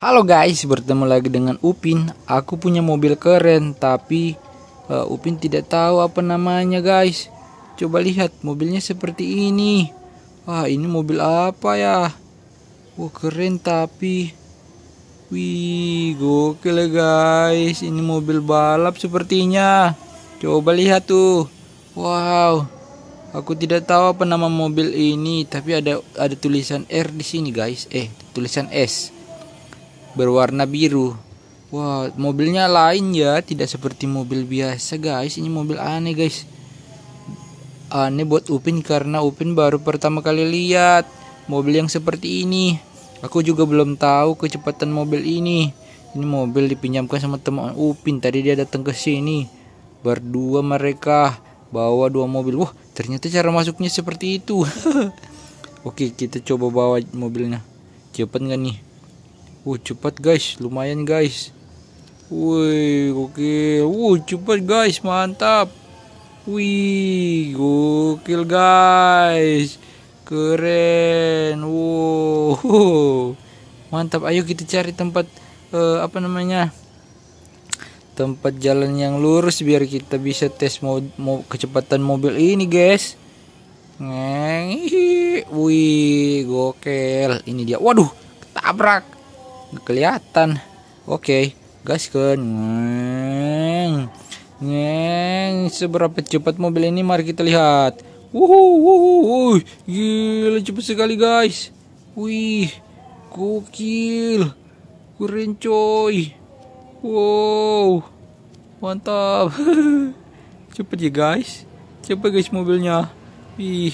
Halo guys, bertemu lagi dengan Upin. Aku punya mobil keren, tapi uh, Upin tidak tahu apa namanya, guys. Coba lihat, mobilnya seperti ini. Wah, ini mobil apa ya? Wah, keren tapi Wih, gokil ya guys. Ini mobil balap sepertinya. Coba lihat tuh. Wow. Aku tidak tahu apa nama mobil ini, tapi ada ada tulisan R di sini, guys. Eh, tulisan S berwarna biru. Wah, wow, mobilnya lain ya, tidak seperti mobil biasa, guys. Ini mobil aneh, guys. Aneh buat Upin karena Upin baru pertama kali lihat mobil yang seperti ini. Aku juga belum tahu kecepatan mobil ini. Ini mobil dipinjamkan sama teman Upin. Tadi dia datang ke sini. Berdua mereka bawa dua mobil. Wah, ternyata cara masuknya seperti itu. Oke, kita coba bawa mobilnya. Cepat nggak nih? Wuh cepat guys, lumayan guys. Wih, oke. Wuh cepat guys, mantap. Wih, gokil guys. Keren. Wuh Mantap. Ayo kita cari tempat uh, apa namanya? Tempat jalan yang lurus biar kita bisa tes mau mo kecepatan mobil ini, guys. Neng, Wih, gokil. Ini dia. Waduh, ketabrak kelihatan. Oke, okay. gaskan. Ngeng. seberapa cepat mobil ini mari kita lihat. Wuhu, gila cepat sekali guys. Wih, gokil. Keren coy. Wow. Mantap. cepet ya guys. cepet guys mobilnya. ih,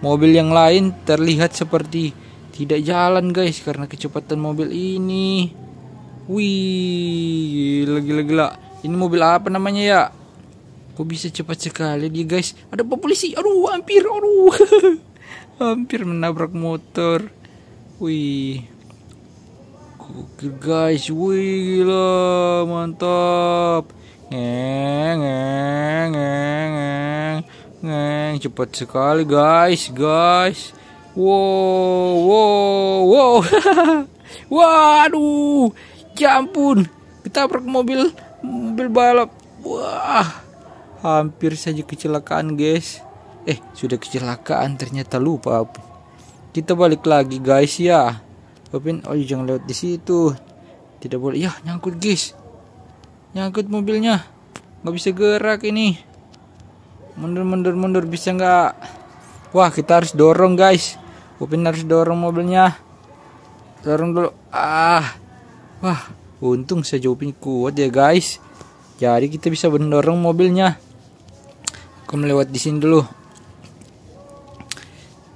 mobil yang lain terlihat seperti tidak jalan guys karena kecepatan mobil ini wih lagi gila ini mobil apa namanya ya kok bisa cepat sekali dia guys ada polisi aduh hampir aduh hampir menabrak motor wih Oke guys, wih gila, mantap. Ngeng, ngeng, ngeng, ngeng, ngeng, cepat sekali guys, guys. Wow, wow, wow. Waduh, ya ampun. Ketabrak mobil mobil balap. Wah, hampir saja kecelakaan, guys. Eh, sudah kecelakaan ternyata lupa Kita balik lagi, guys ya. Tapi oh iya, jangan lewat di situ. Tidak boleh. Ya, nyangkut, guys. Nyangkut mobilnya. Nggak bisa gerak ini. Mundur, mundur, mundur bisa nggak? Wah, kita harus dorong, guys Upin harus dorong mobilnya dorong dulu ah wah untung saja Upin kuat ya guys jadi kita bisa mendorong mobilnya aku melewat di sini dulu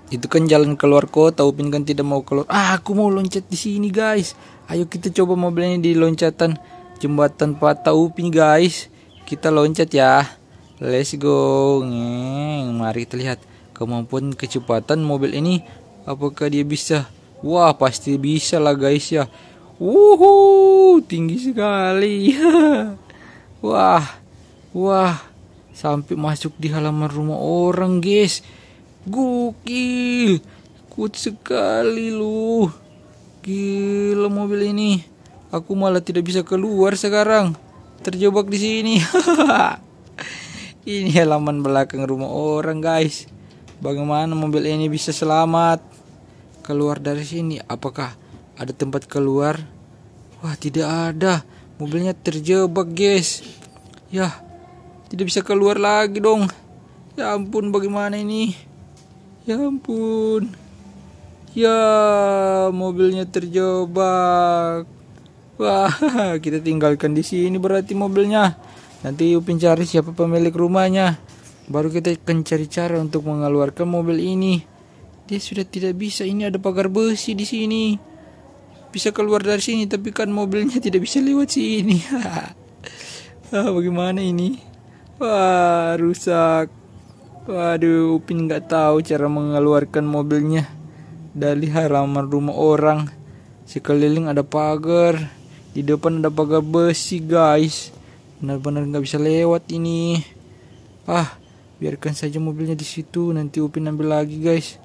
itu kan jalan keluar kota Upin kan tidak mau keluar ah aku mau loncat di sini guys ayo kita coba mobilnya di loncatan jembatan patah Upin guys kita loncat ya let's go Ngeng. mari kita lihat kemampuan kecepatan mobil ini Apakah dia bisa? Wah, pasti bisa lah guys ya. Wuhu, tinggi sekali. wah, wah, sampai masuk di halaman rumah orang guys. Gokil, kuat sekali lu. Gila mobil ini. Aku malah tidak bisa keluar sekarang. Terjebak di sini. ini halaman belakang rumah orang guys Bagaimana mobil ini bisa selamat keluar dari sini? Apakah ada tempat keluar? Wah, tidak ada. Mobilnya terjebak, guys. Ya, tidak bisa keluar lagi dong. Ya ampun, bagaimana ini? Ya ampun. Ya, mobilnya terjebak. Wah, kita tinggalkan di sini berarti mobilnya. Nanti Upin cari siapa pemilik rumahnya. Baru kita akan cari cara untuk mengeluarkan mobil ini. Dia sudah tidak bisa. Ini ada pagar besi di sini. Bisa keluar dari sini, tapi kan mobilnya tidak bisa lewat sini. ah, bagaimana ini? Wah, rusak. Waduh, Upin nggak tahu cara mengeluarkan mobilnya dari halaman rumah orang. Sekeliling ada pagar, di depan ada pagar besi, guys. Benar-benar nggak bisa lewat ini. Ah, biarkan saja mobilnya di situ nanti Upin ambil lagi guys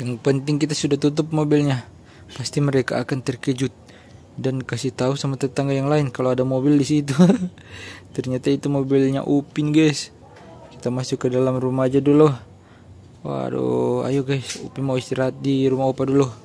yang penting kita sudah tutup mobilnya pasti mereka akan terkejut dan kasih tahu sama tetangga yang lain kalau ada mobil di situ ternyata itu mobilnya Upin guys kita masuk ke dalam rumah aja dulu waduh ayo guys Upin mau istirahat di rumah opa dulu